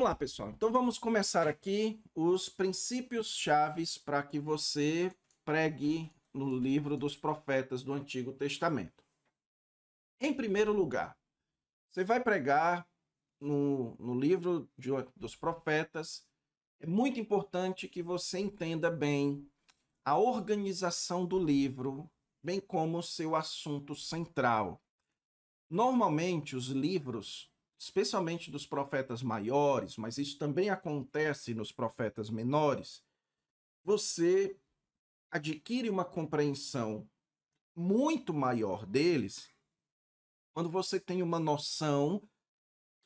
Vamos lá, pessoal. Então vamos começar aqui os princípios chaves para que você pregue no livro dos profetas do Antigo Testamento. Em primeiro lugar, você vai pregar no, no livro de, dos profetas. É muito importante que você entenda bem a organização do livro, bem como o seu assunto central. Normalmente, os livros especialmente dos profetas maiores, mas isso também acontece nos profetas menores, você adquire uma compreensão muito maior deles quando você tem uma noção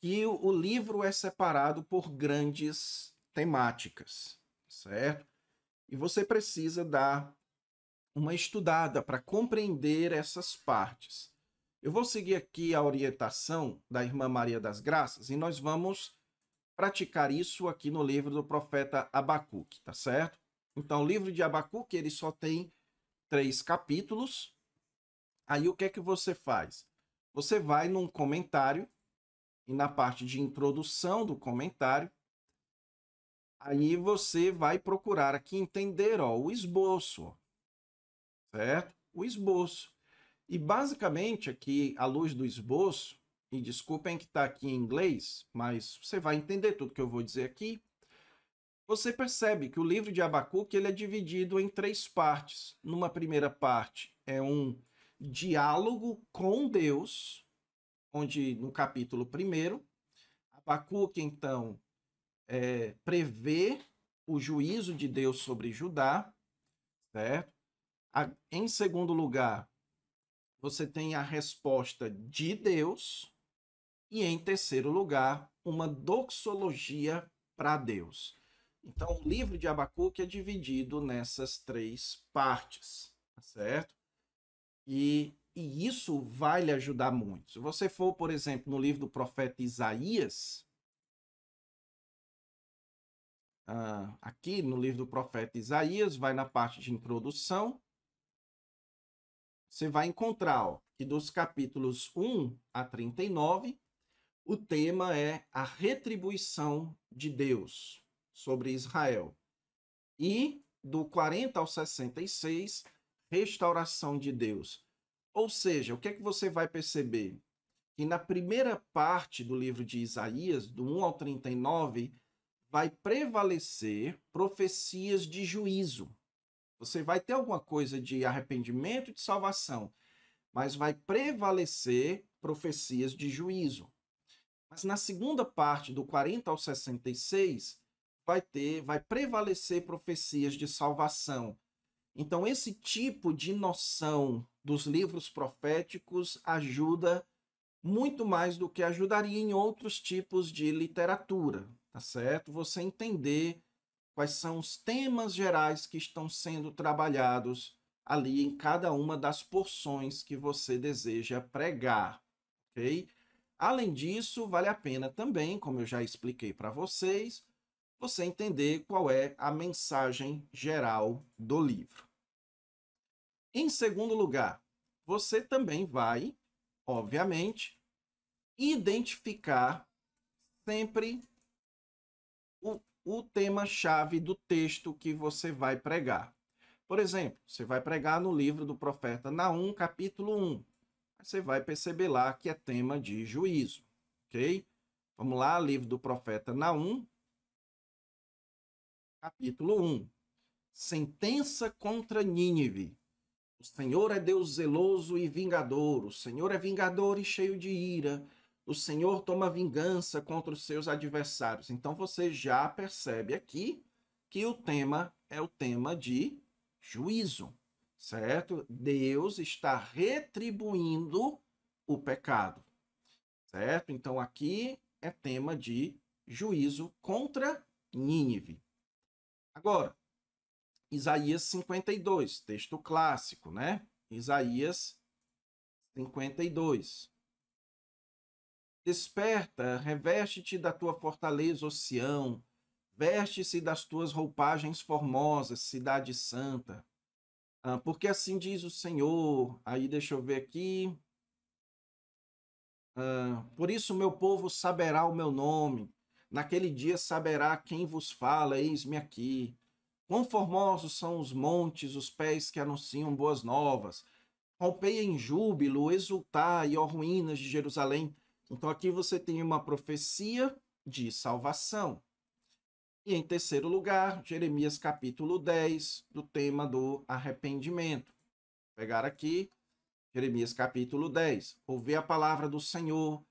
que o livro é separado por grandes temáticas, certo? E você precisa dar uma estudada para compreender essas partes. Eu vou seguir aqui a orientação da irmã Maria das Graças e nós vamos praticar isso aqui no livro do profeta Abacuque, tá certo? Então, o livro de Abacuque, ele só tem três capítulos. Aí, o que é que você faz? Você vai num comentário e na parte de introdução do comentário, aí você vai procurar aqui entender ó, o esboço, certo? O esboço. E basicamente aqui, à luz do esboço, e desculpem que está aqui em inglês, mas você vai entender tudo que eu vou dizer aqui, você percebe que o livro de Abacuque ele é dividido em três partes. Numa primeira parte é um diálogo com Deus, onde no capítulo primeiro, Abacuque então é, prevê o juízo de Deus sobre Judá, certo? em segundo lugar, você tem a resposta de Deus e, em terceiro lugar, uma doxologia para Deus. Então, o livro de Abacuque é dividido nessas três partes, tá certo? E, e isso vai lhe ajudar muito. Se você for, por exemplo, no livro do profeta Isaías, Uh, aqui no livro do profeta Isaías, vai na parte de introdução, você vai encontrar ó, que dos capítulos 1 a 39, o tema é a retribuição de Deus sobre Israel. E do 40 ao 66, restauração de Deus. Ou seja, o que é que você vai perceber? Que na primeira parte do livro de Isaías, do 1 ao 39, vai prevalecer profecias de juízo. Você vai ter alguma coisa de arrependimento e de salvação, mas vai prevalecer profecias de juízo. Mas na segunda parte, do 40 ao 66, vai ter, vai prevalecer profecias de salvação. Então, esse tipo de noção dos livros proféticos ajuda muito mais do que ajudaria em outros tipos de literatura, tá certo? Você entender quais são os temas gerais que estão sendo trabalhados ali em cada uma das porções que você deseja pregar, ok? Além disso, vale a pena também, como eu já expliquei para vocês, você entender qual é a mensagem geral do livro. Em segundo lugar, você também vai, obviamente, identificar sempre o o tema-chave do texto que você vai pregar. Por exemplo, você vai pregar no livro do profeta Naum, capítulo 1. Você vai perceber lá que é tema de juízo, ok? Vamos lá, livro do profeta Naum, capítulo 1. Sentença contra Nínive. O Senhor é Deus zeloso e vingador, o Senhor é vingador e cheio de ira o Senhor toma vingança contra os seus adversários. Então você já percebe aqui que o tema é o tema de juízo, certo? Deus está retribuindo o pecado, certo? Então aqui é tema de juízo contra Nínive. Agora, Isaías 52, texto clássico, né? Isaías 52. Desperta, reveste-te da tua fortaleza, Oceão. Veste-se das tuas roupagens formosas, cidade santa. Ah, porque assim diz o Senhor. Aí deixa eu ver aqui. Ah, por isso meu povo saberá o meu nome. Naquele dia saberá quem vos fala, eis-me aqui. Quão formosos são os montes, os pés que anunciam boas novas. Rompei em júbilo, exultai, ó ruínas de Jerusalém. Então aqui você tem uma profecia de salvação. E em terceiro lugar, Jeremias capítulo 10, do tema do arrependimento. Vou pegar aqui Jeremias capítulo 10. Ouvi a palavra do Senhor,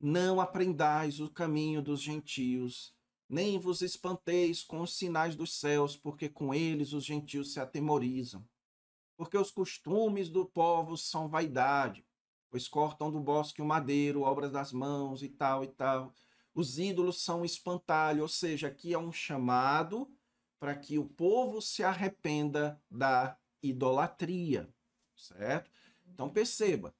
não aprendais o caminho dos gentios, nem vos espanteis com os sinais dos céus, porque com eles os gentios se atemorizam. Porque os costumes do povo são vaidade, pois cortam do bosque o madeiro, obras das mãos e tal e tal. Os ídolos são um espantalho, ou seja, aqui é um chamado para que o povo se arrependa da idolatria, certo? Então uhum. perceba,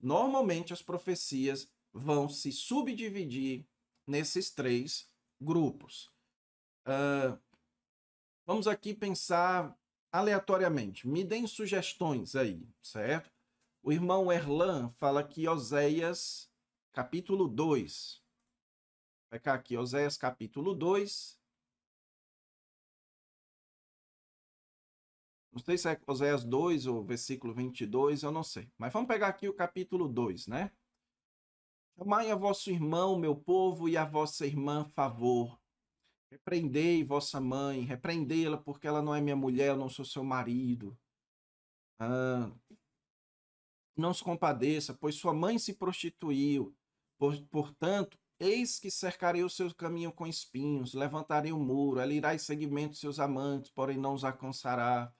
normalmente as profecias vão se subdividir nesses três grupos. Uh, vamos aqui pensar aleatoriamente. Me deem sugestões aí, certo? O irmão Erlan fala aqui Oséias, capítulo 2. Vai cá aqui, Oséias, capítulo 2. Não sei se é Oséias 2 ou versículo 22, eu não sei. Mas vamos pegar aqui o capítulo 2, né? Amai a vosso irmão, meu povo, e a vossa irmã, favor. Repreendei vossa mãe, repreendei-la, porque ela não é minha mulher, eu não sou seu marido. Ah, não se compadeça, pois sua mãe se prostituiu. portanto, eis que cercarei o seu caminho com espinhos, levantarei o muro, ela irá em seguimento seus amantes, porém não os alcançará.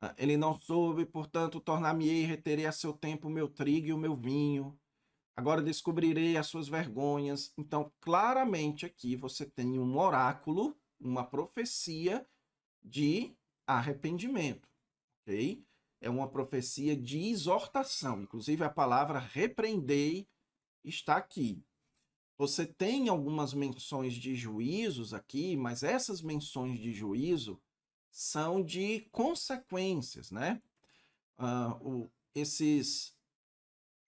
Ah, ele não soube, portanto, tornar-me-ei e reterei a seu tempo o meu trigo e o meu vinho. Agora descobrirei as suas vergonhas. Então, claramente aqui você tem um oráculo, uma profecia de arrependimento, ok? é uma profecia de exortação. Inclusive, a palavra repreendei está aqui. Você tem algumas menções de juízos aqui, mas essas menções de juízo são de consequências, né? Uh, o, esses,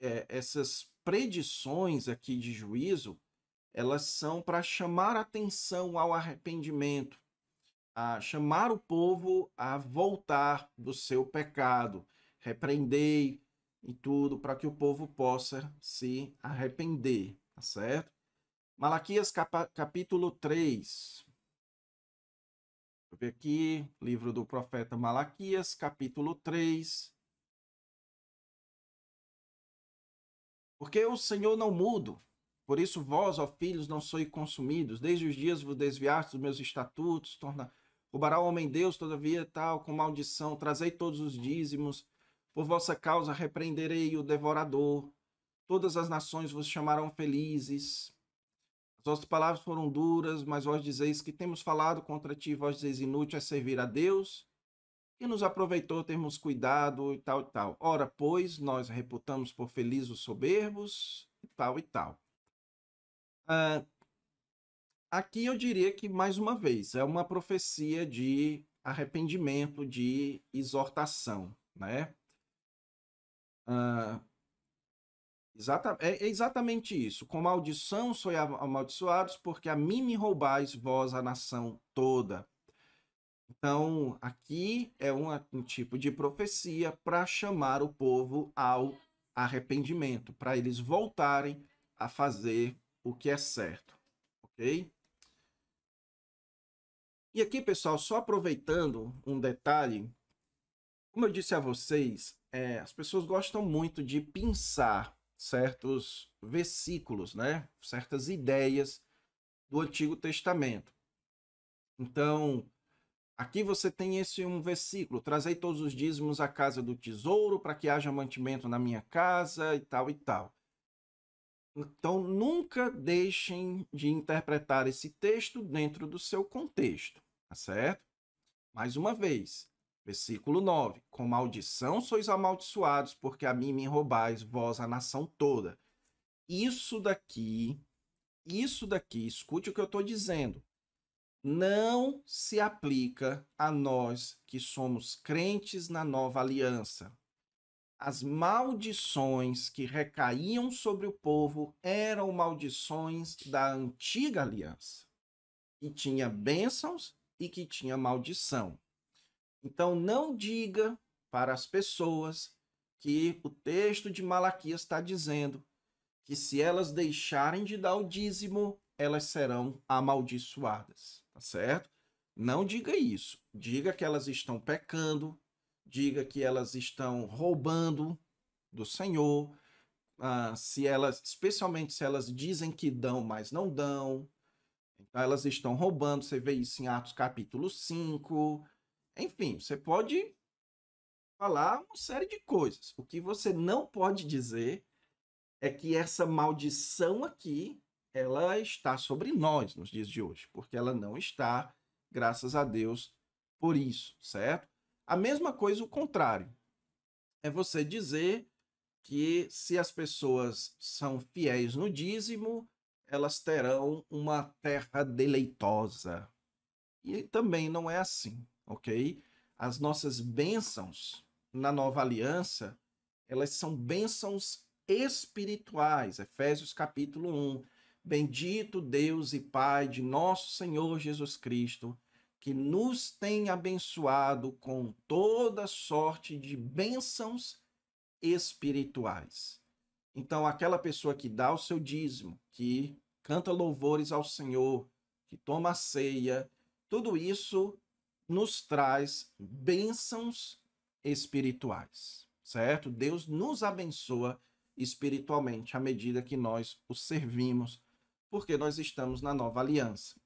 é, essas predições aqui de juízo, elas são para chamar atenção ao arrependimento, a chamar o povo a voltar do seu pecado. Repreendei e tudo para que o povo possa se arrepender, tá certo? Malaquias capa, capítulo 3. Deixa eu ver aqui, livro do profeta Malaquias, capítulo 3. Porque o Senhor não muda, por isso vós, ó filhos, não sois consumidos, desde os dias vos desviaste dos meus estatutos, torna Roubará o homem-deus, todavia, tal, com maldição, trazei todos os dízimos. Por vossa causa repreenderei o devorador. Todas as nações vos chamarão felizes. As vossas palavras foram duras, mas vós dizeis que temos falado contra ti, vós dizeis inútil é servir a Deus, e nos aproveitou termos cuidado e tal e tal. Ora, pois, nós reputamos por felizes os soberbos e tal e tal. Ah, Aqui eu diria que, mais uma vez, é uma profecia de arrependimento, de exortação, né? exata, é, é exatamente isso. Com maldição sois amaldiçoados, porque a mim me roubais vós a nação toda. Então, aqui é um, um tipo de profecia para chamar o povo ao arrependimento, para eles voltarem a fazer o que é certo, ok? E aqui, pessoal, só aproveitando um detalhe, como eu disse a vocês, é, as pessoas gostam muito de pensar certos versículos, né? certas ideias do Antigo Testamento. Então, aqui você tem esse um versículo: trazei todos os dízimos à casa do tesouro para que haja mantimento na minha casa e tal e tal. Então, nunca deixem de interpretar esse texto dentro do seu contexto, tá certo? Mais uma vez, versículo 9: Com maldição sois amaldiçoados, porque a mim me roubais, vós a nação toda. Isso daqui, isso daqui, escute o que eu estou dizendo, não se aplica a nós que somos crentes na nova aliança, as maldições que recaíam sobre o povo eram maldições da antiga aliança, que tinha bênçãos e que tinha maldição. Então não diga para as pessoas que o texto de Malaquias está dizendo que se elas deixarem de dar o dízimo, elas serão amaldiçoadas, tá certo? Não diga isso. Diga que elas estão pecando, diga que elas estão roubando do Senhor, ah, se elas, especialmente se elas dizem que dão, mas não dão, então elas estão roubando, você vê isso em Atos capítulo 5. Enfim, você pode falar uma série de coisas. O que você não pode dizer é que essa maldição aqui, ela está sobre nós nos dias de hoje, porque ela não está, graças a Deus, por isso, certo? A mesma coisa o contrário. É você dizer que se as pessoas são fiéis no dízimo, elas terão uma terra deleitosa. E também não é assim, ok? As nossas bênçãos na nova aliança, elas são bênçãos espirituais. Efésios capítulo 1. Bendito Deus e Pai de nosso Senhor Jesus Cristo, que nos tem abençoado com toda sorte de bênçãos espirituais. Então, aquela pessoa que dá o seu dízimo, que canta louvores ao Senhor, que toma ceia, tudo isso nos traz bênçãos espirituais, certo? Deus nos abençoa espiritualmente à medida que nós o servimos, porque nós estamos na nova aliança.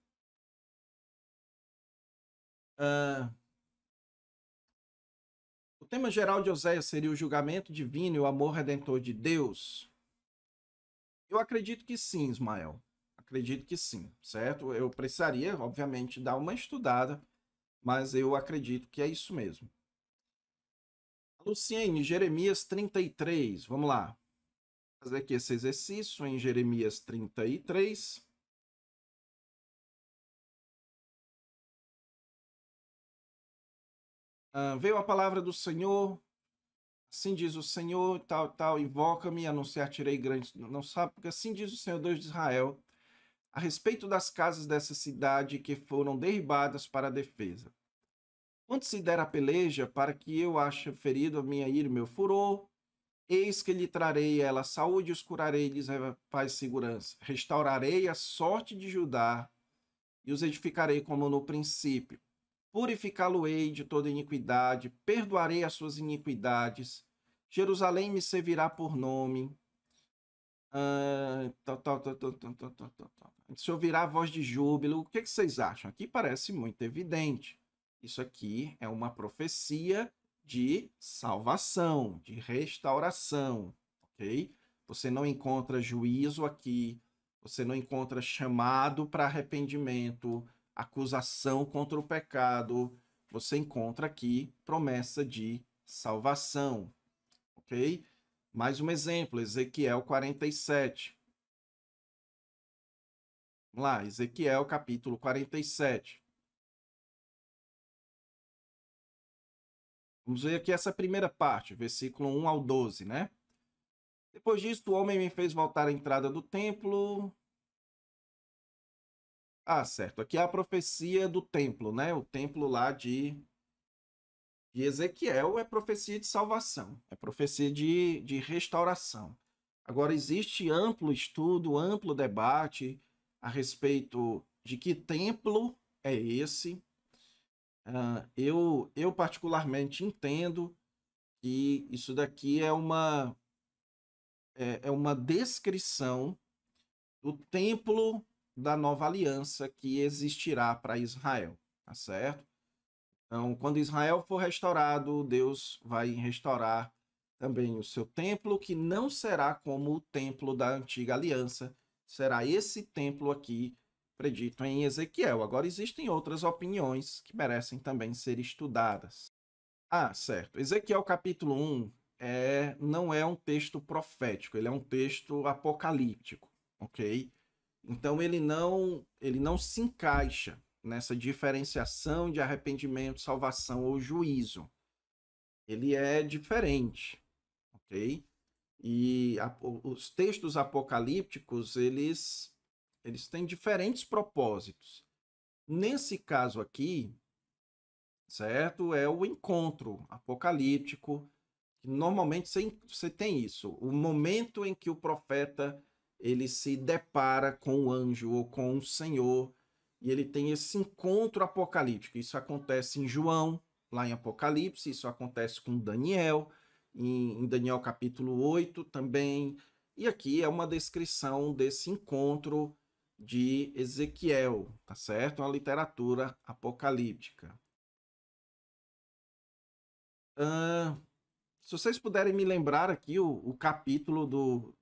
Uh, o tema geral de Oséias seria o julgamento divino e o amor redentor de Deus? Eu acredito que sim, Ismael. Acredito que sim, certo? Eu precisaria, obviamente, dar uma estudada, mas eu acredito que é isso mesmo. Luciene, Jeremias 33, vamos lá. Vou fazer aqui esse exercício em Jeremias 33. Ah, veio a palavra do Senhor, assim diz o Senhor, tal, tal, invoca-me, anunciar-tirei grandes. Não sabe, porque assim diz o Senhor Deus de Israel, a respeito das casas dessa cidade que foram derribadas para a defesa. Quando se der a peleja, para que eu ache ferido a minha ira e meu furor, eis que lhe trarei ela saúde, os curarei, lhes e segurança. Restaurarei a sorte de Judá e os edificarei como no princípio purificá-lo-ei de toda iniquidade, perdoarei as suas iniquidades, Jerusalém me servirá por nome. Se eu virar Se ouvirá a voz de júbilo, o que, é que vocês acham? Aqui parece muito evidente. Isso aqui é uma profecia de salvação, de restauração, ok? Você não encontra juízo aqui, você não encontra chamado para arrependimento, acusação contra o pecado, você encontra aqui promessa de salvação. Ok? Mais um exemplo, Ezequiel 47. Vamos lá, Ezequiel capítulo 47. Vamos ver aqui essa primeira parte, versículo 1 ao 12, né? Depois disso, o homem me fez voltar à entrada do templo, ah, certo. Aqui é a profecia do templo, né? O templo lá de, de Ezequiel é profecia de salvação, é profecia de, de restauração. Agora, existe amplo estudo, amplo debate a respeito de que templo é esse. Uh, eu, eu, particularmente, entendo que isso daqui é uma, é, é uma descrição do templo da nova aliança que existirá para Israel, tá certo? Então, quando Israel for restaurado, Deus vai restaurar também o seu templo, que não será como o templo da antiga aliança, será esse templo aqui predito em Ezequiel. Agora existem outras opiniões que merecem também ser estudadas. Ah, certo. Ezequiel capítulo 1 é, não é um texto profético, ele é um texto apocalíptico, ok? Então ele não, ele não se encaixa nessa diferenciação de arrependimento, salvação ou juízo. Ele é diferente, ok? E a, os textos apocalípticos, eles, eles têm diferentes propósitos. Nesse caso aqui, certo? É o encontro apocalíptico, normalmente você, você tem isso, o momento em que o profeta ele se depara com o anjo ou com o Senhor e ele tem esse encontro apocalíptico. Isso acontece em João, lá em Apocalipse, isso acontece com Daniel, em, em Daniel capítulo 8 também. E aqui é uma descrição desse encontro de Ezequiel, tá certo? Uma literatura apocalíptica. Uh, se vocês puderem me lembrar aqui o, o capítulo do,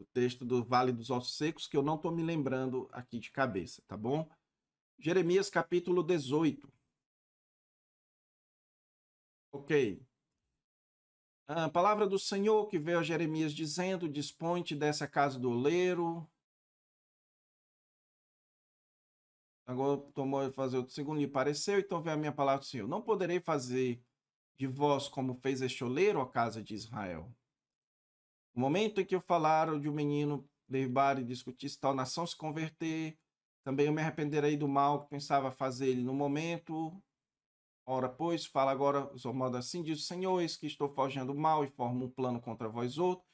o texto do Vale dos Ossos Secos, que eu não estou me lembrando aqui de cabeça, tá bom? Jeremias capítulo 18. Ok. A palavra do Senhor que veio a Jeremias dizendo: Dispõe-te dessa casa do oleiro. Agora tomou fazer outro segundo, lhe pareceu, então veio a minha palavra do Senhor. Não poderei fazer de vós como fez este oleiro, a casa de Israel. O momento em que eu falaram de um menino derribar e discutir se tal nação se converter, também eu me arrependerei do mal que pensava fazer ele no momento. Ora, pois, fala agora os modo assim, diz o Senhor, que estou forjando mal e formo um plano contra vós outro.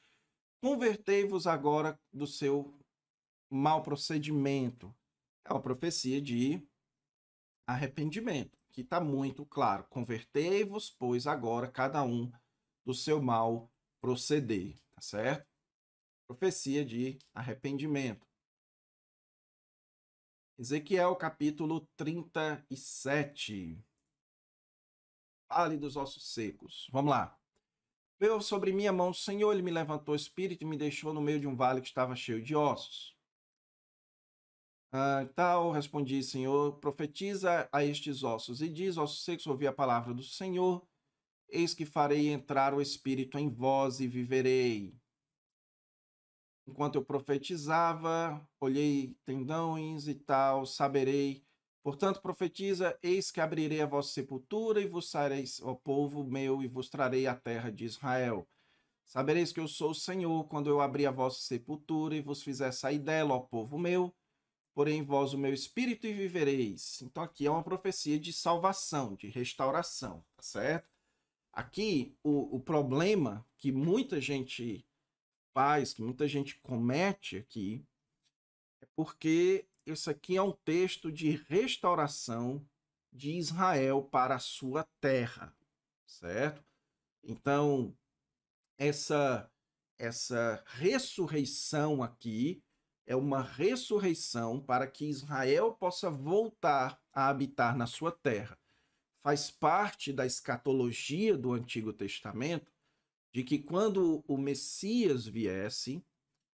Convertei-vos agora do seu mau procedimento. É uma profecia de arrependimento, que está muito claro. Convertei-vos, pois, agora cada um do seu mal proceder tá certo? Profecia de arrependimento. Ezequiel capítulo 37. Fale dos ossos secos. Vamos lá. Veio sobre minha mão o Senhor, ele me levantou o espírito e me deixou no meio de um vale que estava cheio de ossos. Ah, tal, respondi, Senhor, profetiza a estes ossos e diz, ossos secos, ouvi a palavra do Senhor. Eis que farei entrar o Espírito em vós e viverei. Enquanto eu profetizava, olhei tendões e tal, saberei. Portanto, profetiza: Eis que abrirei a vossa sepultura e vos sareis, o povo meu, e vos trarei a terra de Israel. Sabereis que eu sou o Senhor quando eu abri a vossa sepultura e vos fizer sair dela, ó povo meu. Porém, vós o meu espírito e vivereis. Então, aqui é uma profecia de salvação, de restauração, tá certo? Aqui, o, o problema que muita gente faz, que muita gente comete aqui, é porque isso aqui é um texto de restauração de Israel para a sua terra, certo? Então, essa essa ressurreição aqui é uma ressurreição para que Israel possa voltar a habitar na sua terra faz parte da escatologia do Antigo Testamento, de que quando o Messias viesse,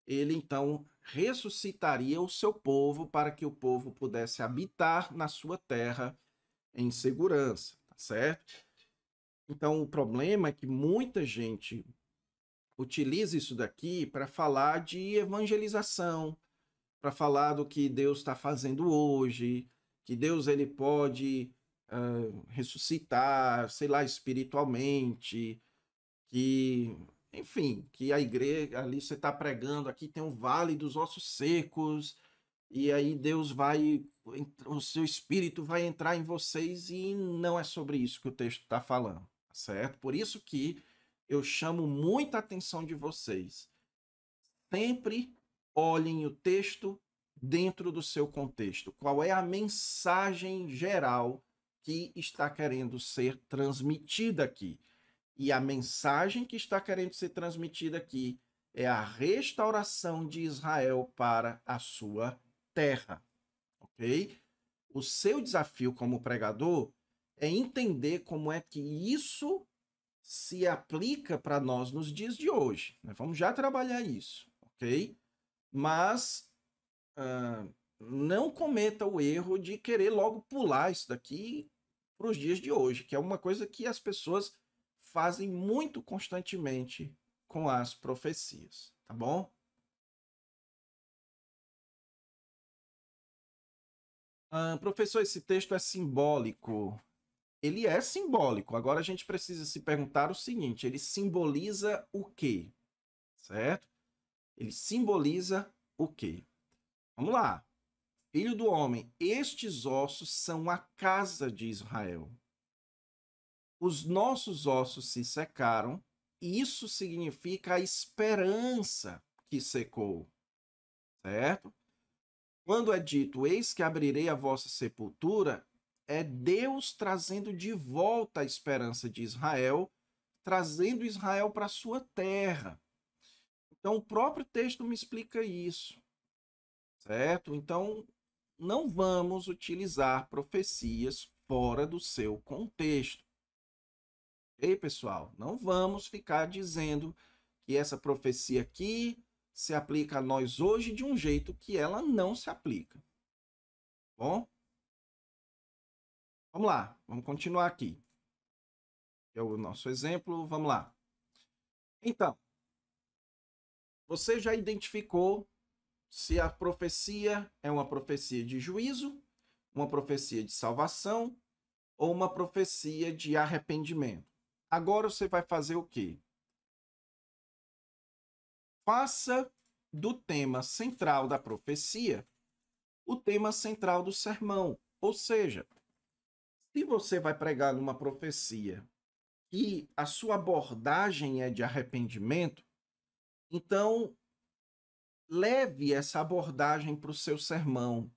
ele então ressuscitaria o seu povo para que o povo pudesse habitar na sua terra em segurança, tá certo? Então o problema é que muita gente utiliza isso daqui para falar de evangelização, para falar do que Deus está fazendo hoje, que Deus ele pode uh, ressuscitar, sei lá, espiritualmente, que, enfim, que a igreja, ali você está pregando, aqui tem um vale dos ossos secos, e aí Deus vai, o seu espírito vai entrar em vocês, e não é sobre isso que o texto está falando, tá certo? Por isso que eu chamo muita atenção de vocês. Sempre olhem o texto dentro do seu contexto. Qual é a mensagem geral que está querendo ser transmitida aqui. E a mensagem que está querendo ser transmitida aqui é a restauração de Israel para a sua terra. Ok? O seu desafio como pregador é entender como é que isso se aplica para nós nos dias de hoje. Né? Vamos já trabalhar isso, ok? Mas uh, não cometa o erro de querer logo pular isso daqui para os dias de hoje, que é uma coisa que as pessoas fazem muito constantemente com as profecias, tá bom? Ah, professor, esse texto é simbólico. Ele é simbólico. Agora a gente precisa se perguntar o seguinte: ele simboliza o quê? Certo? Ele simboliza o quê? Vamos lá. Filho do homem, estes ossos são a casa de Israel. Os nossos ossos se secaram, e isso significa a esperança que secou. Certo? Quando é dito, eis que abrirei a vossa sepultura, é Deus trazendo de volta a esperança de Israel, trazendo Israel para sua terra. Então, o próprio texto me explica isso. Certo? Então, não vamos utilizar profecias fora do seu contexto. Ei, pessoal, não vamos ficar dizendo que essa profecia aqui se aplica a nós hoje de um jeito que ela não se aplica. Bom? Vamos lá, vamos continuar aqui. É o nosso exemplo, vamos lá. Então, você já identificou se a profecia é uma profecia de juízo, uma profecia de salvação ou uma profecia de arrependimento. Agora você vai fazer o quê? Faça do tema central da profecia o tema central do sermão. Ou seja, se você vai pregar numa profecia e a sua abordagem é de arrependimento, então leve essa abordagem para o seu sermão.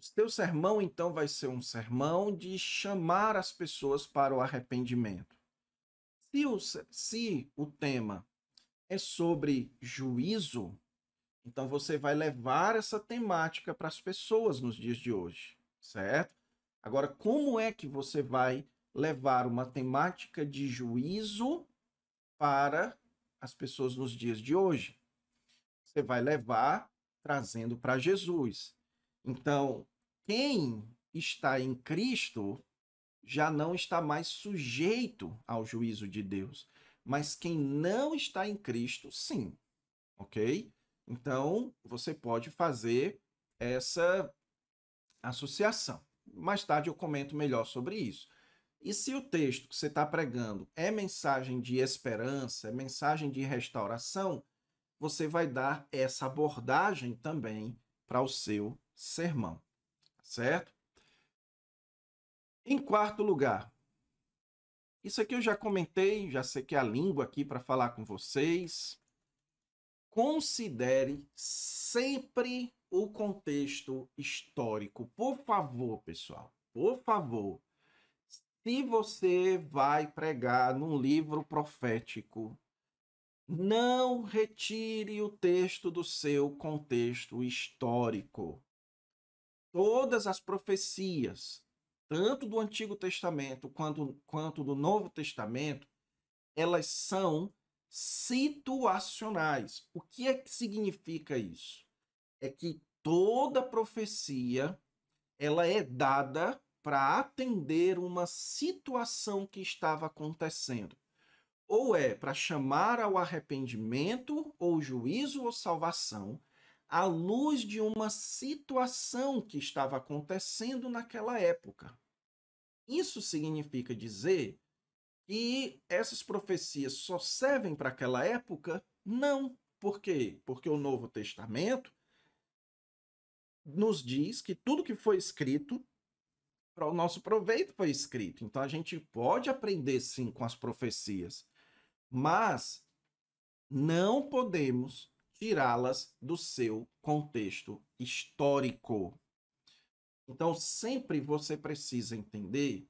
O seu sermão, então, vai ser um sermão de chamar as pessoas para o arrependimento. Se o, se o tema é sobre juízo, então você vai levar essa temática para as pessoas nos dias de hoje, certo? Agora, como é que você vai levar uma temática de juízo para as pessoas nos dias de hoje? você vai levar trazendo para Jesus. Então, quem está em Cristo já não está mais sujeito ao juízo de Deus, mas quem não está em Cristo, sim. OK? Então, você pode fazer essa associação. Mais tarde eu comento melhor sobre isso. E se o texto que você está pregando é mensagem de esperança, é mensagem de restauração, você vai dar essa abordagem também para o seu sermão, certo? Em quarto lugar, isso aqui eu já comentei, já sei que é a língua aqui para falar com vocês. Considere sempre o contexto histórico. Por favor, pessoal, por favor. Se você vai pregar num livro profético, não retire o texto do seu contexto histórico. Todas as profecias, tanto do Antigo Testamento quanto, quanto do Novo Testamento, elas são situacionais. O que é que significa isso? É que toda profecia ela é dada para atender uma situação que estava acontecendo ou é para chamar ao arrependimento, ou juízo, ou salvação, à luz de uma situação que estava acontecendo naquela época. Isso significa dizer que essas profecias só servem para aquela época? Não. Por quê? Porque o Novo Testamento nos diz que tudo que foi escrito para o nosso proveito foi escrito. Então a gente pode aprender sim com as profecias mas não podemos tirá-las do seu contexto histórico. Então, sempre você precisa entender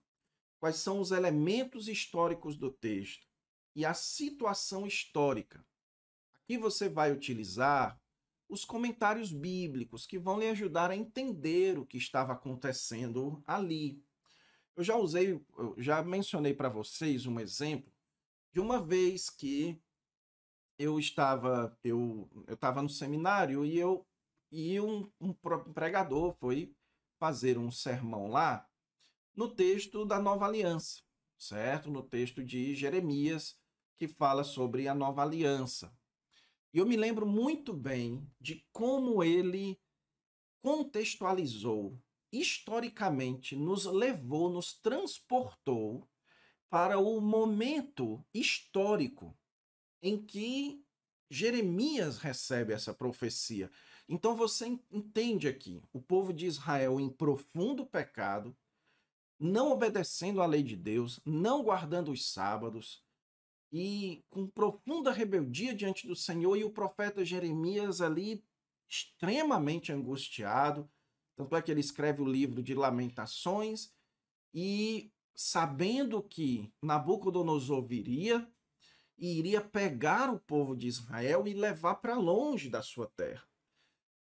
quais são os elementos históricos do texto e a situação histórica. Aqui você vai utilizar os comentários bíblicos que vão lhe ajudar a entender o que estava acontecendo ali. Eu já usei, eu já mencionei para vocês um exemplo de uma vez que eu estava eu eu estava no seminário e eu e um, um pregador foi fazer um sermão lá no texto da Nova Aliança, certo? No texto de Jeremias que fala sobre a Nova Aliança. E eu me lembro muito bem de como ele contextualizou historicamente, nos levou, nos transportou para o momento histórico em que Jeremias recebe essa profecia. Então você entende aqui, o povo de Israel em profundo pecado, não obedecendo à lei de Deus, não guardando os sábados e com profunda rebeldia diante do Senhor e o profeta Jeremias ali extremamente angustiado, tanto é que ele escreve o livro de Lamentações e sabendo que Nabucodonosor viria e iria pegar o povo de Israel e levar para longe da sua terra.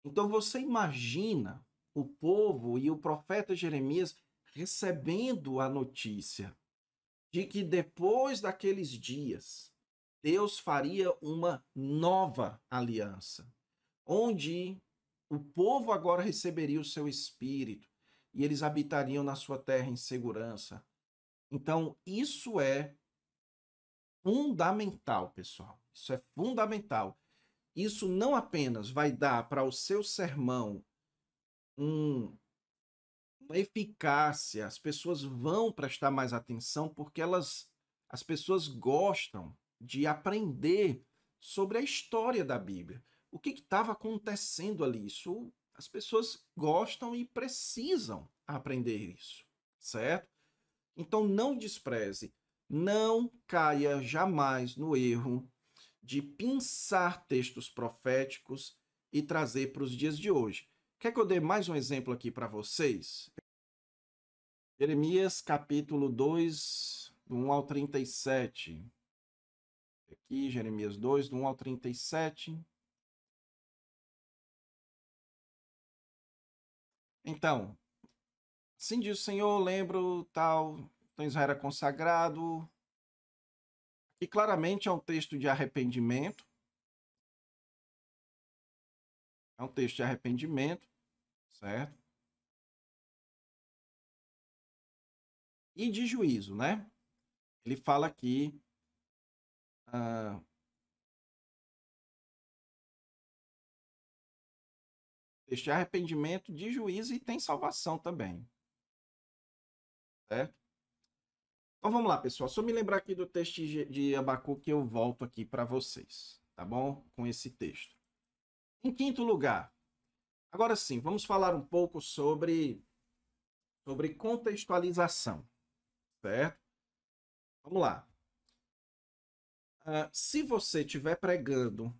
Então você imagina o povo e o profeta Jeremias recebendo a notícia de que depois daqueles dias Deus faria uma nova aliança, onde o povo agora receberia o seu espírito e eles habitariam na sua terra em segurança. Então, isso é fundamental, pessoal. Isso é fundamental. Isso não apenas vai dar para o seu sermão um, uma eficácia, as pessoas vão prestar mais atenção porque elas as pessoas gostam de aprender sobre a história da Bíblia. O que estava acontecendo ali? Isso as pessoas gostam e precisam aprender isso, certo? Então não despreze, não caia jamais no erro de pinçar textos proféticos e trazer para os dias de hoje. Quer que eu dê mais um exemplo aqui para vocês? Jeremias capítulo 2, do 1 ao 37. Aqui, Jeremias 2, do 1 ao 37. Então, Sim, diz o Senhor, lembro tal, então Israel era consagrado. E claramente é um texto de arrependimento. É um texto de arrependimento, certo? E de juízo, né? Ele fala aqui. Uh, ah, este arrependimento de juízo e tem salvação também. Certo? É. Então vamos lá, pessoal. Só me lembrar aqui do texto de Abacu que eu volto aqui para vocês, tá bom? Com esse texto. Em quinto lugar, agora sim, vamos falar um pouco sobre, sobre contextualização, certo? Vamos lá. Uh, se você estiver pregando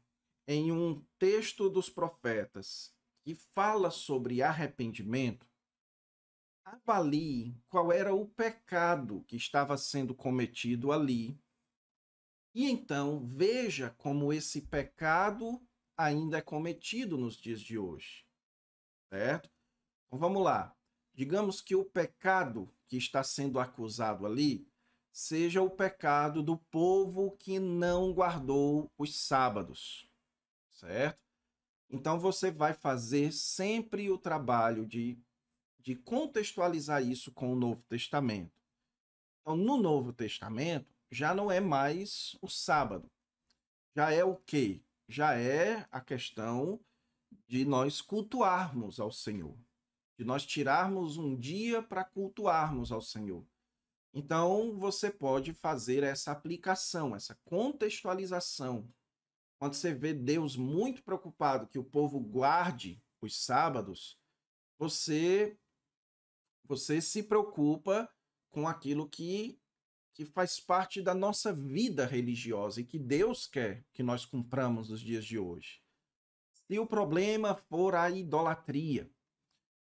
em um texto dos profetas que fala sobre arrependimento, avalie qual era o pecado que estava sendo cometido ali. E então veja como esse pecado ainda é cometido nos dias de hoje. Certo? Então vamos lá. Digamos que o pecado que está sendo acusado ali seja o pecado do povo que não guardou os sábados. Certo? Então você vai fazer sempre o trabalho de de contextualizar isso com o Novo Testamento. Então, no Novo Testamento, já não é mais o sábado. Já é o quê? Já é a questão de nós cultuarmos ao Senhor, de nós tirarmos um dia para cultuarmos ao Senhor. Então, você pode fazer essa aplicação, essa contextualização. Quando você vê Deus muito preocupado que o povo guarde os sábados, você você se preocupa com aquilo que, que faz parte da nossa vida religiosa e que Deus quer que nós cumpramos nos dias de hoje. Se o problema for a idolatria,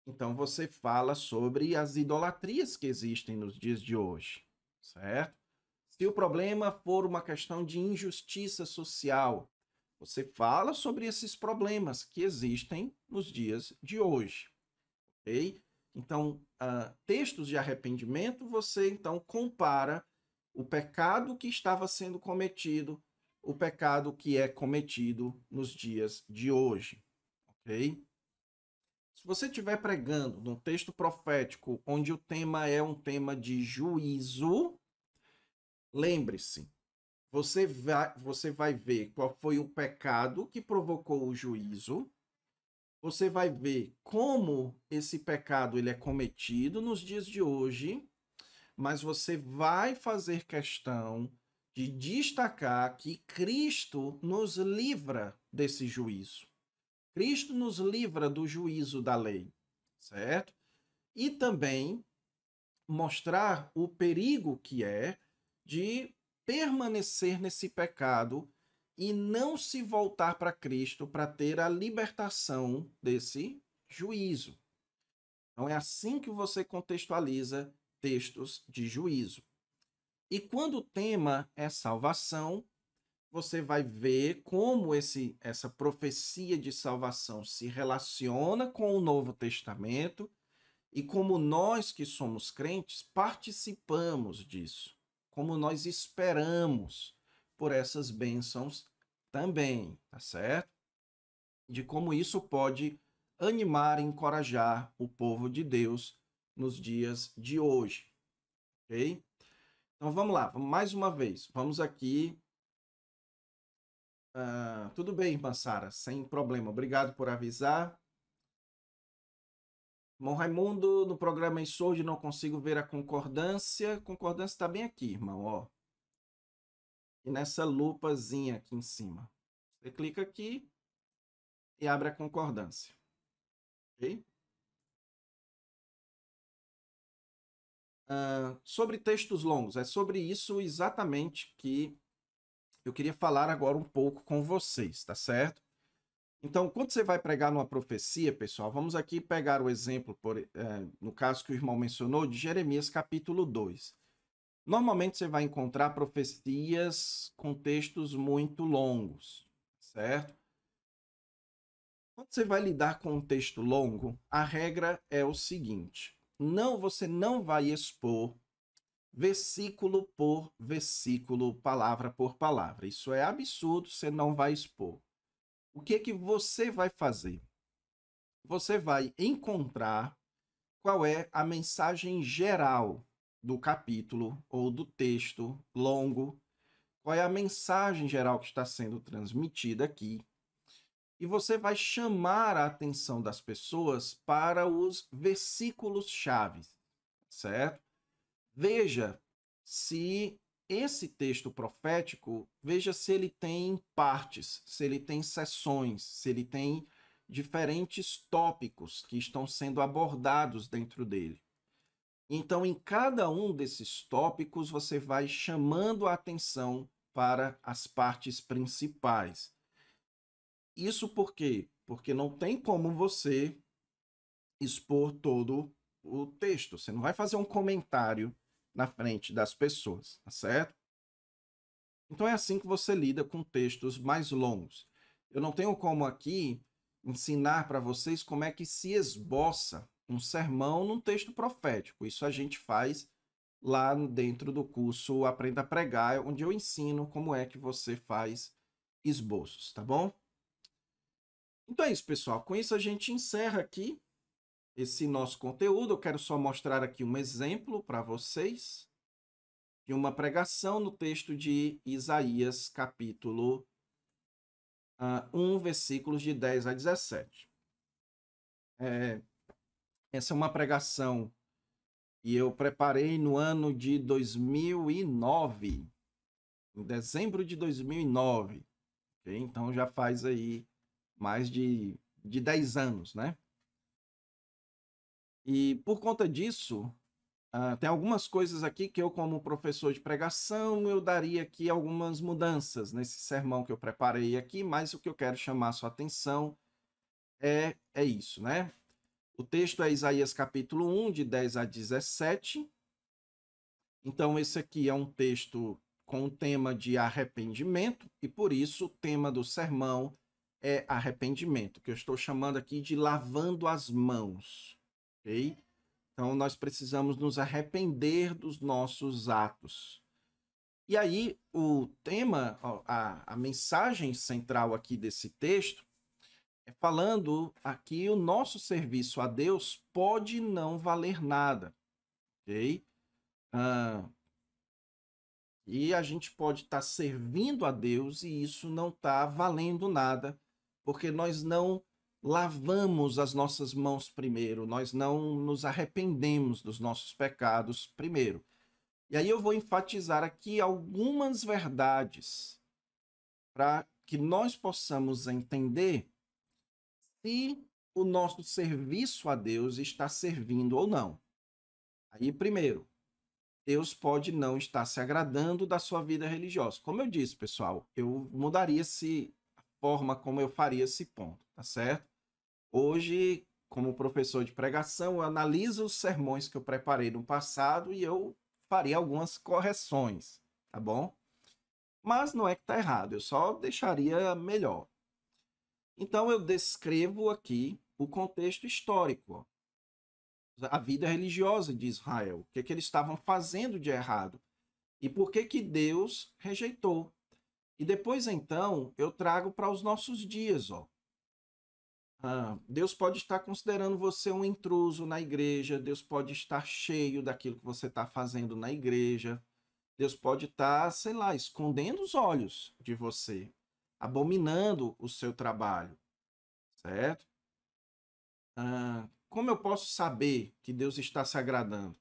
então você fala sobre as idolatrias que existem nos dias de hoje, certo? Se o problema for uma questão de injustiça social, você fala sobre esses problemas que existem nos dias de hoje, ok? Então, uh, textos de arrependimento, você então compara o pecado que estava sendo cometido, o pecado que é cometido nos dias de hoje, ok? Se você estiver pregando num texto profético onde o tema é um tema de juízo, lembre-se, você vai, você vai ver qual foi o pecado que provocou o juízo você vai ver como esse pecado ele é cometido nos dias de hoje, mas você vai fazer questão de destacar que Cristo nos livra desse juízo. Cristo nos livra do juízo da lei, certo? E também mostrar o perigo que é de permanecer nesse pecado e não se voltar para Cristo para ter a libertação desse juízo. Então é assim que você contextualiza textos de juízo. E quando o tema é salvação, você vai ver como esse, essa profecia de salvação se relaciona com o Novo Testamento e como nós que somos crentes participamos disso, como nós esperamos por essas bênçãos também, tá certo? De como isso pode animar, e encorajar o povo de Deus nos dias de hoje, ok? Então vamos lá, mais uma vez, vamos aqui. Uh, tudo bem, irmã Sara, sem problema, obrigado por avisar. Irmão Raimundo, no programa em Insurge não consigo ver a concordância. Concordância está bem aqui, irmão, ó e nessa lupazinha aqui em cima. Você clica aqui e abre a concordância. Ok? Uh, sobre textos longos, é sobre isso exatamente que eu queria falar agora um pouco com vocês, tá certo? Então, quando você vai pregar numa profecia, pessoal, vamos aqui pegar o exemplo, por, eh, no caso que o irmão mencionou, de Jeremias capítulo 2. Normalmente você vai encontrar profecias com textos muito longos, certo? Quando você vai lidar com um texto longo, a regra é o seguinte: não você não vai expor versículo por versículo, palavra por palavra. Isso é absurdo, você não vai expor. O que é que você vai fazer? Você vai encontrar qual é a mensagem geral do capítulo ou do texto longo, qual é a mensagem geral que está sendo transmitida aqui. E você vai chamar a atenção das pessoas para os versículos chaves, certo? Veja se esse texto profético, veja se ele tem partes, se ele tem sessões, se ele tem diferentes tópicos que estão sendo abordados dentro dele. Então, em cada um desses tópicos, você vai chamando a atenção para as partes principais. Isso por quê? Porque não tem como você expor todo o texto. Você não vai fazer um comentário na frente das pessoas, tá certo? Então é assim que você lida com textos mais longos. Eu não tenho como aqui ensinar para vocês como é que se esboça um sermão num texto profético. Isso a gente faz lá dentro do curso Aprenda a Pregar, onde eu ensino como é que você faz esboços, tá bom? Então é isso, pessoal. Com isso a gente encerra aqui esse nosso conteúdo. Eu quero só mostrar aqui um exemplo para vocês de uma pregação no texto de Isaías, capítulo uh, ah, 1, versículos de 10 a 17. É, essa é uma pregação e eu preparei no ano de 2009, em dezembro de 2009. Okay? Então já faz aí mais de, de 10 anos, né? E por conta disso, uh, tem algumas coisas aqui que eu, como professor de pregação, eu daria aqui algumas mudanças nesse sermão que eu preparei aqui, mas o que eu quero chamar sua atenção é, é isso, né? O texto é Isaías capítulo 1, de 10 a 17. Então, esse aqui é um texto com o tema de arrependimento, e por isso o tema do sermão é arrependimento, que eu estou chamando aqui de lavando as mãos. Então, nós precisamos nos arrepender dos nossos atos. E aí, o tema, a, a mensagem central aqui desse texto, é, falando aqui, o nosso serviço a Deus pode não valer nada, ok? Uh, e a gente pode estar tá servindo a Deus e isso não está valendo nada, porque nós não lavamos as nossas mãos primeiro, nós não nos arrependemos dos nossos pecados primeiro. E aí eu vou enfatizar aqui algumas verdades para que nós possamos entender se o nosso serviço a Deus está servindo ou não. Aí, primeiro, Deus pode não estar se agradando da sua vida religiosa. Como eu disse, pessoal, eu mudaria se a forma como eu faria esse ponto, tá certo? Hoje, como professor de pregação, eu analiso os sermões que eu preparei no passado e eu faria algumas correções, tá bom? Mas não é que tá errado, eu só deixaria melhor. Então eu descrevo aqui o contexto histórico. A vida religiosa de Israel, o que, é que eles estavam fazendo de errado e por que, que Deus rejeitou. E depois, então, eu trago para os nossos dias. Ó. Ah, Deus pode estar considerando você um intruso na igreja, Deus pode estar cheio daquilo que você está fazendo na igreja, Deus pode estar, tá, sei lá, escondendo os olhos de você abominando o seu trabalho, certo? Ah, como eu posso saber que Deus está se agradando?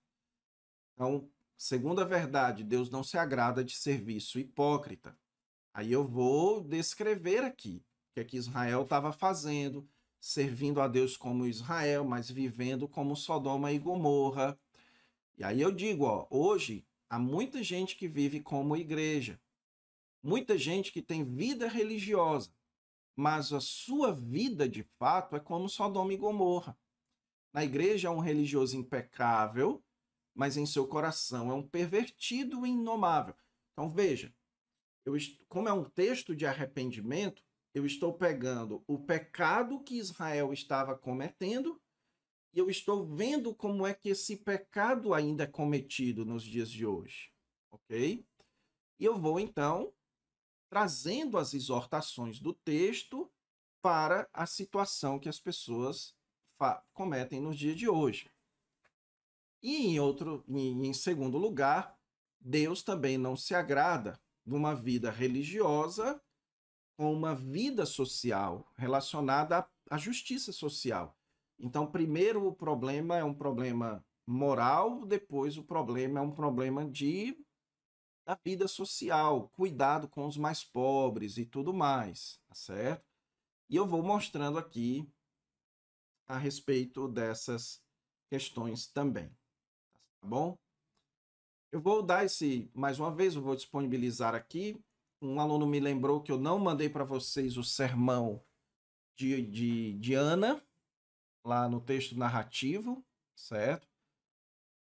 Então, segundo a verdade, Deus não se agrada de serviço hipócrita. Aí eu vou descrever aqui o que é que Israel estava fazendo, servindo a Deus como Israel, mas vivendo como Sodoma e Gomorra. E aí eu digo, ó, hoje há muita gente que vive como igreja, Muita gente que tem vida religiosa, mas a sua vida de fato é como Sodoma e Gomorra. Na igreja é um religioso impecável, mas em seu coração é um pervertido e inomável. Então veja, eu, como é um texto de arrependimento, eu estou pegando o pecado que Israel estava cometendo e eu estou vendo como é que esse pecado ainda é cometido nos dias de hoje, ok? E eu vou então trazendo as exortações do texto para a situação que as pessoas cometem nos dias de hoje. E em outro, em segundo lugar, Deus também não se agrada de uma vida religiosa com uma vida social relacionada à justiça social. Então, primeiro o problema é um problema moral, depois o problema é um problema de da vida social, cuidado com os mais pobres e tudo mais, tá certo? E eu vou mostrando aqui a respeito dessas questões também, tá bom? Eu vou dar esse, mais uma vez, eu vou disponibilizar aqui. Um aluno me lembrou que eu não mandei para vocês o sermão de, de, de Ana, lá no texto narrativo, certo?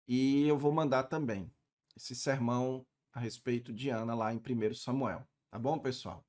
E eu vou mandar também esse sermão a respeito de Ana lá em 1 Samuel. Tá bom, pessoal?